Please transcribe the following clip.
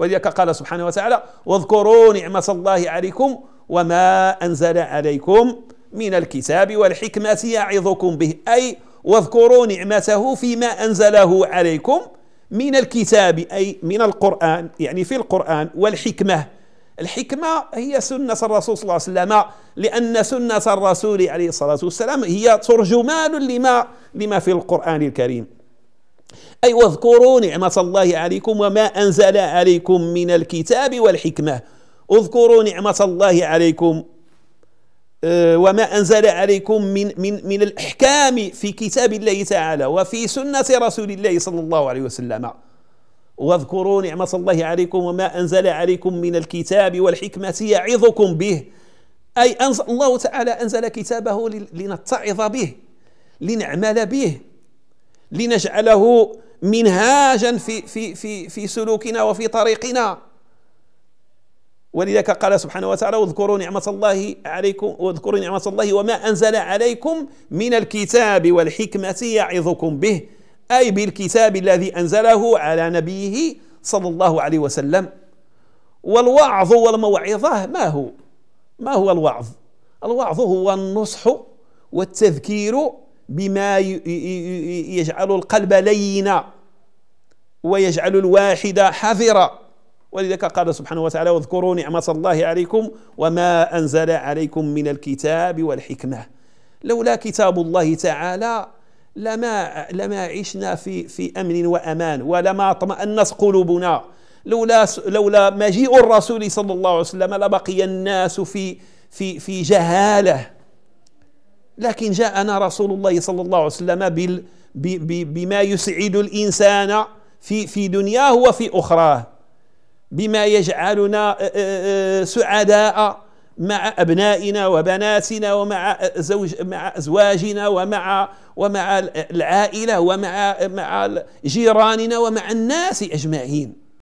ولذلك قال سبحانه وتعالى واذكروا نعمة الله عليكم وما أنزل عليكم من الكتاب والحكمة يعظكم به أي واذكروا نعمته فيما أنزله عليكم من الكتاب أي من القرآن يعني في القرآن والحكمة الحكمة هي سنة الرسول صلى الله عليه وسلم لأن سنة الرسول عليه الصلاة والسلام هي ترجمان لما لما في القرآن الكريم أي واذكروا نعمة الله عليكم وما أنزل عليكم من الكتاب والحكمة اذكروا نعمة الله عليكم آه، وما أنزل عليكم من من من الأحكام في كتاب الله تعالى وفي سنة رسول الله صلى الله عليه وسلم واذكروا نعمة الله عليكم وما أنزل عليكم من الكتاب والحكمة يعظكم به أي أنزل الله تعالى أنزل كتابه لنتعظ به لنعمل به لنجعله منهاجا في في في في سلوكنا وفي طريقنا ولذلك قال سبحانه وتعالى واذكروا نعمة الله عليكم واذكروا نعمة الله وما أنزل عليكم من الكتاب والحكمة يعظكم به أي بالكتاب الذي أنزله على نبيه صلى الله عليه وسلم والوعظ والموعظة ما هو ما هو الوعظ الوعظ هو النصح والتذكير بما يجعل القلب لينا ويجعل الواحد حذرا ولذلك قال سبحانه وتعالى واذكروا نعمة الله عليكم وما أنزل عليكم من الكتاب والحكمة لولا كتاب الله تعالى لما لما عشنا في في امن وامان ولما اطمأنت قلوبنا لولا لولا مجيء الرسول صلى الله عليه وسلم لبقي الناس في في في جهاله لكن جاءنا رسول الله صلى الله عليه وسلم بال بما يسعد الإنسان في في دنياه وفي أخراه بما يجعلنا سعداء مع أبنائنا وبناتنا ومع زوج مع أزواجنا ومع ومع العائلة ومع مع جيراننا ومع الناس أجمعين